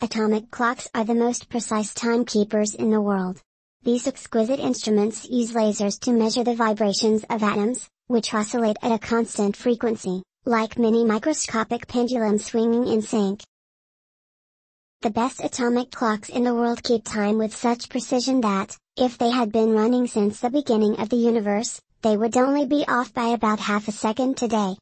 Atomic clocks are the most precise timekeepers in the world. These exquisite instruments use lasers to measure the vibrations of atoms, which oscillate at a constant frequency, like mini microscopic pendulums swinging in sync. The best atomic clocks in the world keep time with such precision that, if they had been running since the beginning of the universe, they would only be off by about half a second today.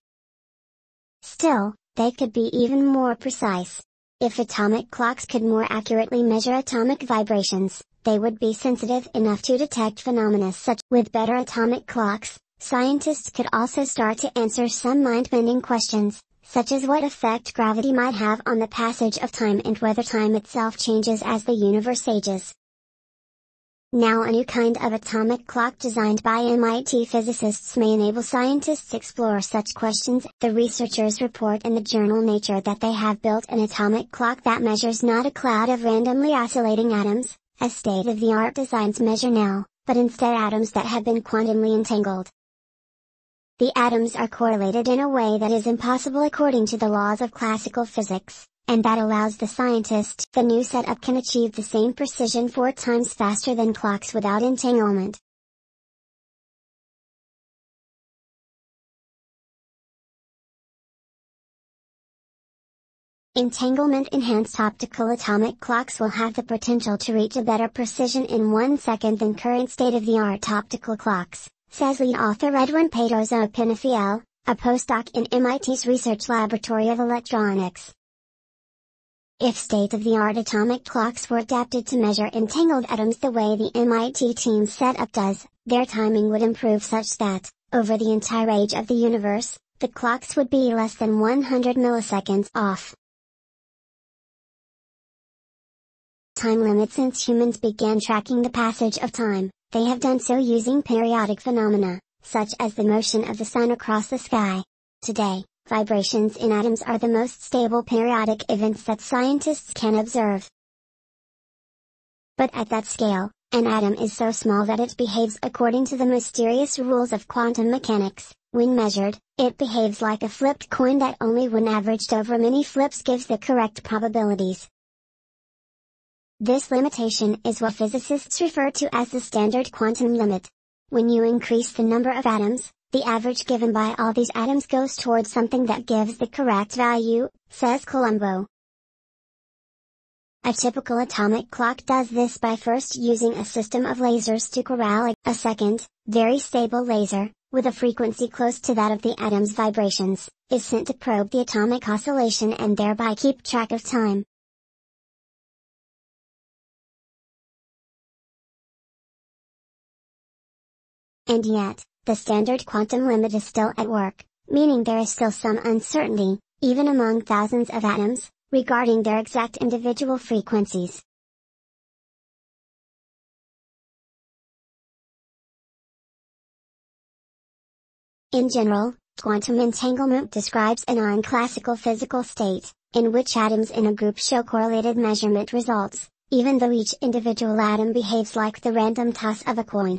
Still, they could be even more precise. If atomic clocks could more accurately measure atomic vibrations, they would be sensitive enough to detect phenomena such with better atomic clocks. Scientists could also start to answer some mind-bending questions, such as what effect gravity might have on the passage of time and whether time itself changes as the universe ages. Now a new kind of atomic clock designed by MIT physicists may enable scientists explore such questions. The researchers report in the journal Nature that they have built an atomic clock that measures not a cloud of randomly oscillating atoms, as state-of-the-art designs measure now, but instead atoms that have been quantumly entangled. The atoms are correlated in a way that is impossible according to the laws of classical physics and that allows the scientist the new setup can achieve the same precision four times faster than clocks without entanglement. Entanglement-enhanced optical atomic clocks will have the potential to reach a better precision in one second than current state-of-the-art optical clocks, says lead author Edwin Pedroza Pinafiel, a postdoc in MIT's Research Laboratory of Electronics. If state-of-the-art atomic clocks were adapted to measure entangled atoms the way the MIT team setup does, their timing would improve such that, over the entire age of the universe, the clocks would be less than 100 milliseconds off. Time limit Since humans began tracking the passage of time, they have done so using periodic phenomena, such as the motion of the sun across the sky. Today, Vibrations in atoms are the most stable periodic events that scientists can observe. But at that scale, an atom is so small that it behaves according to the mysterious rules of quantum mechanics. When measured, it behaves like a flipped coin that only when averaged over many flips gives the correct probabilities. This limitation is what physicists refer to as the standard quantum limit. When you increase the number of atoms, the average given by all these atoms goes towards something that gives the correct value, says Colombo. A typical atomic clock does this by first using a system of lasers to corral a second, very stable laser, with a frequency close to that of the atom's vibrations, is sent to probe the atomic oscillation and thereby keep track of time. And yet, the standard quantum limit is still at work, meaning there is still some uncertainty, even among thousands of atoms, regarding their exact individual frequencies. In general, quantum entanglement describes a non-classical physical state, in which atoms in a group show correlated measurement results, even though each individual atom behaves like the random toss of a coin.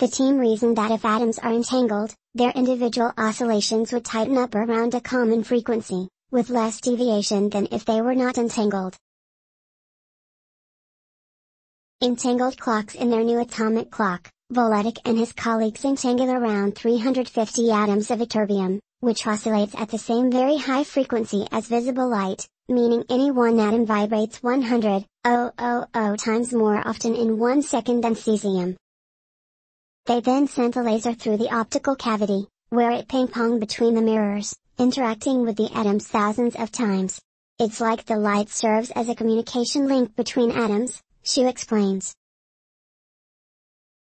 The team reasoned that if atoms are entangled, their individual oscillations would tighten up around a common frequency, with less deviation than if they were not entangled. Entangled clocks in their new atomic clock, Voletic and his colleagues entangle around 350 atoms of ytterbium, which oscillates at the same very high frequency as visible light, meaning any one atom vibrates 100, 000 times more often in one second than cesium. They then sent a laser through the optical cavity, where it ping-ponged between the mirrors, interacting with the atoms thousands of times. It's like the light serves as a communication link between atoms, Shu explains.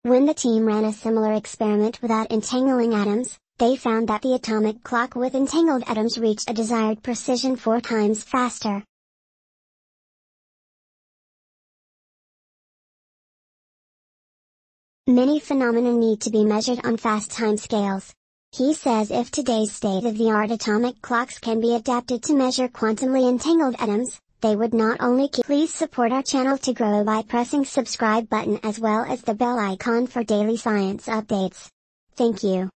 When the team ran a similar experiment without entangling atoms, they found that the atomic clock with entangled atoms reached a desired precision four times faster. Many phenomena need to be measured on fast time scales. He says if today's state-of-the-art atomic clocks can be adapted to measure quantumly entangled atoms, they would not only keep please support our channel to grow by pressing subscribe button as well as the bell icon for daily science updates. Thank you.